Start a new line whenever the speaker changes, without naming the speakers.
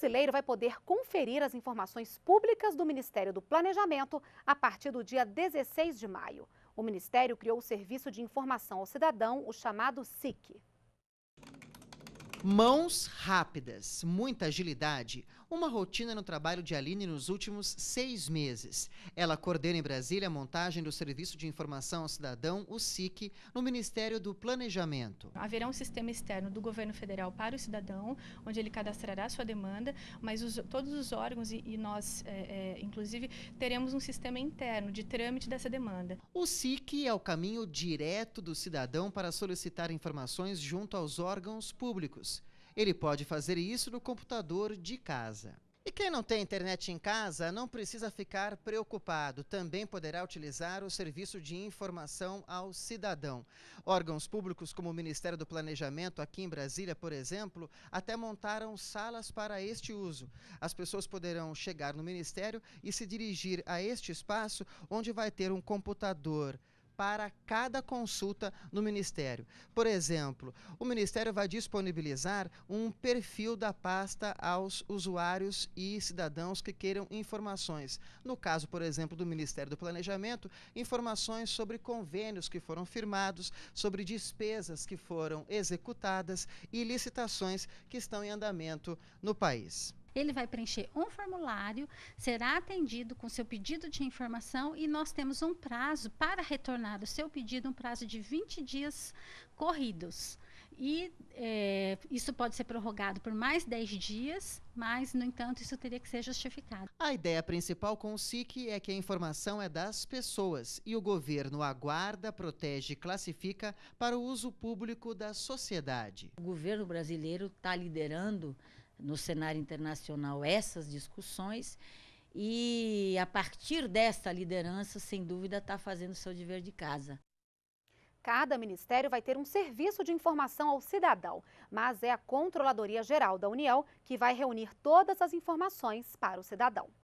brasileiro vai poder conferir as informações públicas do Ministério do Planejamento a partir do dia 16 de maio. O Ministério criou o Serviço de Informação ao Cidadão, o chamado SIC.
Mãos rápidas, muita agilidade. Uma rotina no trabalho de Aline nos últimos seis meses. Ela coordena em Brasília a montagem do Serviço de Informação ao Cidadão, o SIC, no Ministério do Planejamento.
Haverá um sistema externo do governo federal para o cidadão, onde ele cadastrará sua demanda, mas os, todos os órgãos e, e nós, é, é, inclusive, teremos um sistema interno de trâmite dessa demanda.
O SIC é o caminho direto do cidadão para solicitar informações junto aos órgãos públicos. Ele pode fazer isso no computador de casa. E quem não tem internet em casa não precisa ficar preocupado, também poderá utilizar o serviço de informação ao cidadão. Órgãos públicos como o Ministério do Planejamento aqui em Brasília, por exemplo, até montaram salas para este uso. As pessoas poderão chegar no ministério e se dirigir a este espaço onde vai ter um computador para cada consulta no Ministério. Por exemplo, o Ministério vai disponibilizar um perfil da pasta aos usuários e cidadãos que queiram informações. No caso, por exemplo, do Ministério do Planejamento, informações sobre convênios que foram firmados, sobre despesas que foram executadas e licitações que estão em andamento no país.
Ele vai preencher um formulário, será atendido com seu pedido de informação e nós temos um prazo para retornar o seu pedido, um prazo de 20 dias corridos. E é, isso pode ser prorrogado por mais 10 dias, mas, no entanto, isso teria que ser justificado.
A ideia principal com o SIC é que a informação é das pessoas e o governo aguarda, protege e classifica para o uso público da sociedade. O governo brasileiro está liderando
no cenário internacional essas discussões e a partir desta liderança, sem dúvida, está fazendo seu dever de casa. Cada ministério
vai ter um serviço de informação ao cidadão, mas é a Controladoria Geral da União que vai reunir todas as informações para o cidadão.